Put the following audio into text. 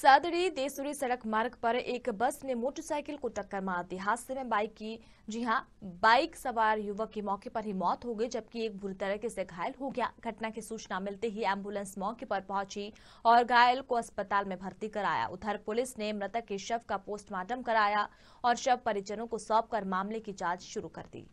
सादड़ी देसुरी सड़क मार्ग पर एक बस ने मोटरसाइकिल को टक्कर मार दी हादसे में बाइक की जी हां बाइक सवार युवक की मौके पर ही मौत हो गई जबकि एक बुरी तरीके से घायल हो गया घटना की सूचना मिलते ही एम्बुलेंस मौके पर पहुंची और घायल को अस्पताल में भर्ती कराया उधर पुलिस ने मृतक के शव का पोस्टमार्टम कराया और शव परिजनों को सौंप मामले की जाँच शुरू कर दी